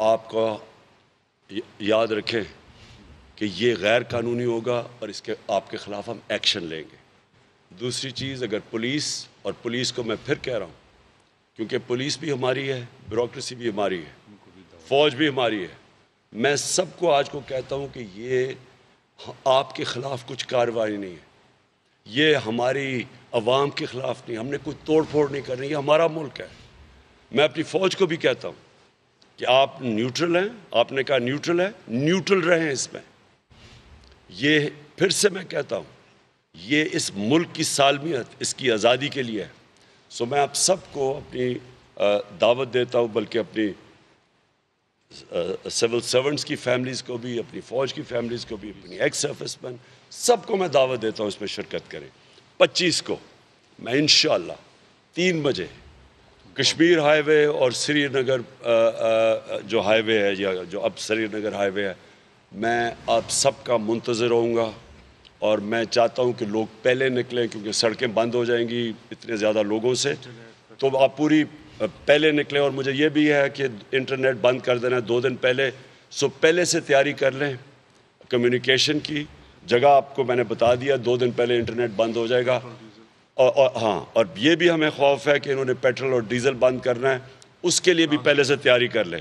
आपका याद रखें कि ये गैर कानूनी होगा और इसके आपके ख़िलाफ़ हम एक्शन लेंगे दूसरी चीज़ अगर पुलिस और पुलिस को मैं फिर कह रहा हूँ क्योंकि पुलिस भी हमारी है ब्यूरोसी भी हमारी है फ़ौज भी हमारी है मैं सबको आज को कहता हूँ कि ये आपके ख़िलाफ़ कुछ कार्रवाई नहीं है ये हमारी आवाम के ख़िलाफ़ नहीं हमने कुछ तोड़ फोड़ नहीं करनी ये हमारा मुल्क है मैं अपनी फ़ौज को भी कहता हूँ कि आप न्यूट्रल हैं आपने कहा न्यूट्रल है न्यूट्रल रहे हैं इसमें ये फिर से मैं कहता हूँ ये इस मुल्क की सालमियत इसकी आज़ादी के लिए है सो मैं आप सबको अपनी दावत देता हूँ बल्कि अपनी सिविल सर्वेंट्स की फैमिलीज़ को भी अपनी फ़ौज की फैमिलीज़ को भी अपनी एक्स सर्विस मैन सबको मैं दावत देता हूँ इसमें शिरकत करें पच्चीस को मैं इन तीन बजे कश्मीर हाईवे और श्रीनगर जो हाईवे है या जो अब श्रीनगर हाईवे है मैं आप सबका मुंतज़र रहूँगा और मैं चाहता हूँ कि लोग पहले निकलें क्योंकि सड़कें बंद हो जाएंगी इतने ज़्यादा लोगों से तो आप पूरी पहले निकलें और मुझे ये भी है कि इंटरनेट बंद कर देना दो दिन पहले सो पहले से तैयारी कर लें कम्युनिकेशन की जगह आपको मैंने बता दिया दो दिन पहले इंटरनेट बंद हो जाएगा और, और हाँ और ये भी हमें खौफ है कि इन्होंने पेट्रोल और डीजल बंद करना है उसके लिए भी हाँ। पहले से तैयारी कर लें